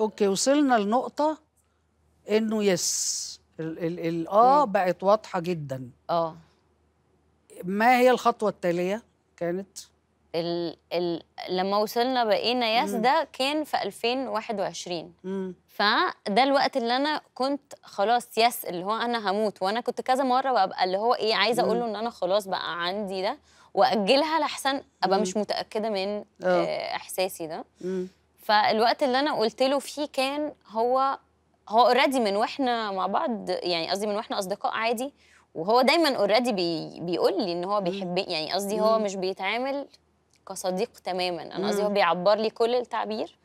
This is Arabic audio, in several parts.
اوكي وصلنا لنقطه انه يس الاه بقت واضحه جدا اه ما هي الخطوه التاليه كانت ال ال لما وصلنا بقينا يس ده كان في 2021 امم فده الوقت اللي انا كنت خلاص يس اللي هو انا هموت وانا كنت كذا مره ببقى اللي هو ايه عايزه اقول له ان انا خلاص بقى عندي ده واجلها لحسن ابقى مش متاكده من أوه. آه، احساسي ده امم فالوقت اللي انا قلت له فيه كان هو هو اوريدي من واحنا مع بعض يعني قصدي من واحنا اصدقاء عادي وهو دايما اوريدي بي بيقول لي ان هو بيحبني يعني قصدي هو مش بيتعامل كصديق تماما انا قصدي هو بيعبر لي كل التعبير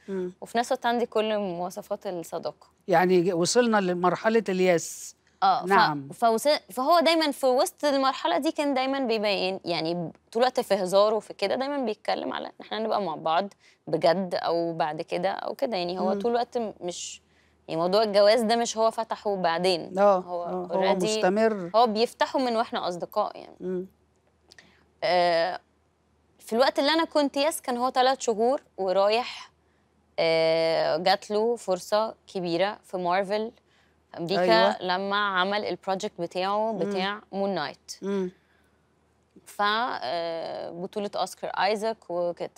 وفي نفس الوقت عندي كل مواصفات الصداقه يعني وصلنا لمرحله الياس اه نعم ف... فوس... فهو دايما في وسط المرحله دي كان دايما بيبين يعني طول الوقت في هزاره وفي كده دايما بيتكلم على ان احنا نبقى مع بعض بجد او بعد كده او كده يعني هو م. طول الوقت مش يعني موضوع الجواز ده مش هو فتحه بعدين اه, آه، هو, هو مستمر هو بيفتحه من واحنا اصدقاء يعني آه في الوقت اللي انا كنت ياس كان هو ثلاث شهور ورايح آه جات له فرصه كبيره في مارفل امريكا أيوة. لما عمل البروجكت بتاعه بتاع مون نايت آه، بطولة أوسكار آيزاك وكده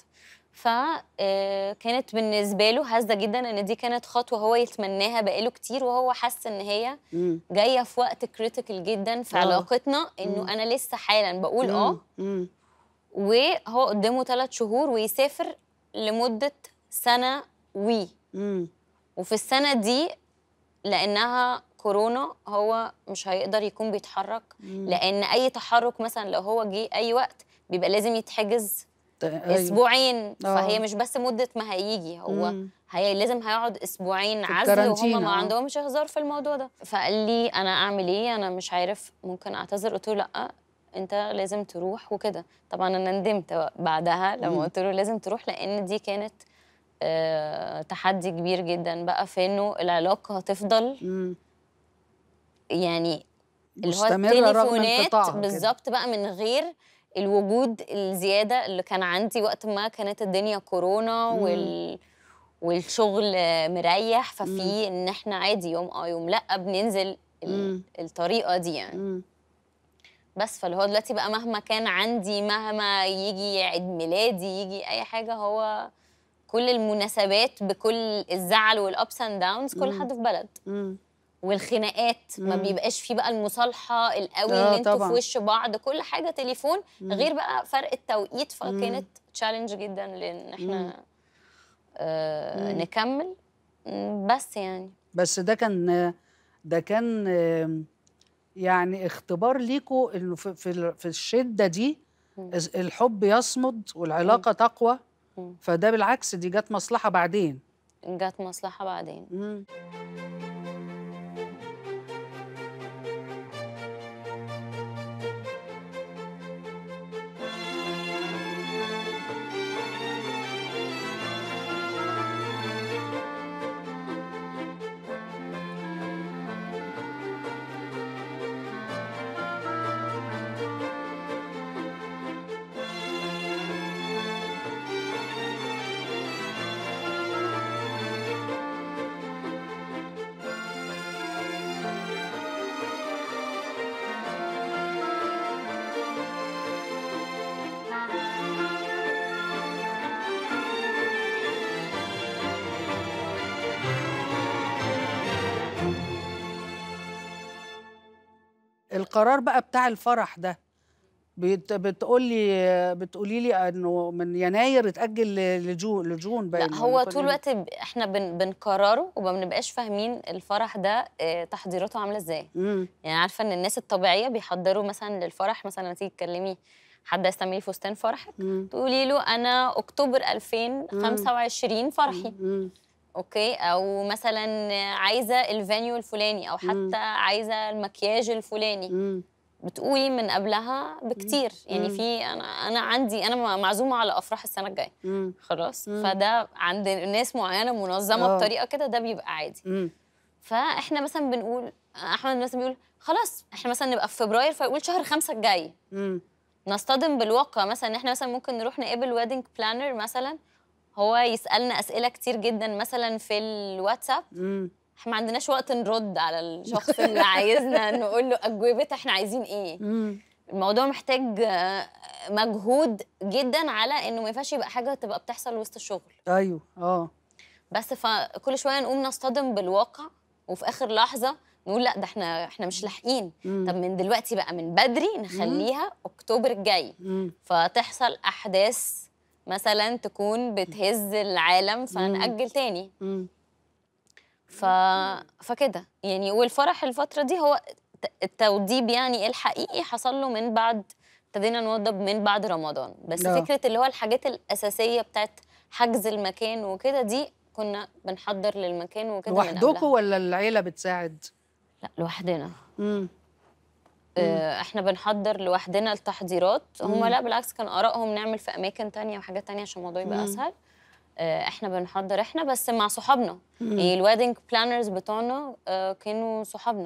فكانت آه، بالنسبة له هزة جدا إن دي كانت خطوة هو يتمناها بقاله كتير وهو حس إن هي جاية في وقت كريتيكال جدا في آه. علاقتنا إنه أنا لسه حالا بقول آه وهو قدامه ثلاث شهور ويسافر لمدة سنة وي وفي السنة دي لانها كورونا هو مش هيقدر يكون بيتحرك مم. لان اي تحرك مثلا لو هو جه اي وقت بيبقى لازم يتحجز أيوة. اسبوعين أوه. فهي مش بس مده ما هيجي هو هي لازم هيقعد اسبوعين عزل وهم ما آه. عندهمش هزار في الموضوع ده فقال لي انا اعمل ايه انا مش عارف ممكن اعتذر قلت له لا انت لازم تروح وكده طبعا انا ندمت بعدها لما قلت له لازم تروح لان دي كانت آه، تحدي كبير جدا بقى في انه العلاقه هتفضل يعني اللي هو التليفونات بالظبط بقى من غير الوجود الزياده اللي كان عندي وقت ما كانت الدنيا كورونا وال والشغل مريح ففي ان احنا عادي يوم اه يوم لا بننزل الطريقه دي يعني بس فاللي هو دلوقتي بقى مهما كان عندي مهما يجي عيد ميلادي يجي اي حاجه هو كل المناسبات بكل الزعل والابس اند داونز كل حد في بلد مم. والخناقات مم. ما بيبقاش فيه بقى المصالحه القوي آه، اللي انتوا في وش بعض كل حاجه تليفون مم. غير بقى فرق التوقيت فكانت تشالنج جدا لان احنا آه نكمل بس يعني بس ده كان ده كان يعني اختبار ليكوا انه في في الشده دي الحب يصمد والعلاقه تقوى فده بالعكس دي جت مصلحه بعدين جت مصلحه بعدين مم. القرار بقى بتاع الفرح ده بت بتقولي بتقولي لي انه من يناير اتاجل لجون لجون لا هو طول الوقت احنا بن بنقرره وما بنبقاش فاهمين الفرح ده آه، تحضيراته عامله ازاي يعني عارفه ان الناس الطبيعيه بيحضروا مثلا للفرح مثلا تيجي تكلمي حد يستعملي فستان فرحك تقولي له انا اكتوبر 2025 فرحي مم. اوكي او مثلا عايزه الفانيو الفلاني او حتى مم. عايزه المكياج الفلاني مم. بتقولي من قبلها بكتير مم. يعني في انا انا عندي انا معزومه على افراح السنه الجايه خلاص مم. فده عند ناس معينه منظمه أوه. بطريقه كده ده بيبقى عادي مم. فاحنا مثلا بنقول احمد مثلا بيقول خلاص احنا مثلا نبقى في فبراير فيقول شهر خمسة الجاي نصطدم بالواقع مثلا ان احنا مثلا ممكن نروح نقابل ويدنج بلانر مثلا هو يسالنا اسئله كتير جدا مثلا في الواتساب احنا ما عندناش وقت نرد على الشخص اللي عايزنا نقول له اجوبه احنا عايزين ايه الموضوع محتاج آه، مجهود جدا على انه ما ينفعش يبقى حاجه تبقى بتحصل وسط الشغل ايوه اه بس فكل شويه نقوم نصطدم بالواقع وفي اخر لحظه نقول لا ده احنا احنا مش لاحقين طب من دلوقتي بقى من بدري نخليها مم. اكتوبر الجاي مم. فتحصل احداث مثلا تكون بتهز العالم فنأجل تاني ف... فكده يعني والفرح الفترة دي هو التوضيب يعني الحقيقي حصل له من بعد ابتدينا نوضب من بعد رمضان بس لا. فكرة اللي هو الحاجات الأساسية بتاعت حجز المكان وكده دي كنا بنحضر للمكان وكده لوحدكم ولا العيلة بتساعد؟ لا لوحدنا امم آه، احنا بنحضر لوحدنا التحضيرات هم لا بالعكس كان ارائهم نعمل في اماكن تانية وحاجات تانية عشان الموضوع يبقى اسهل آه، احنا بنحضر احنا بس مع صحابنا يعني الويدنج بلانرز بتوعنا آه، كانوا صحابنا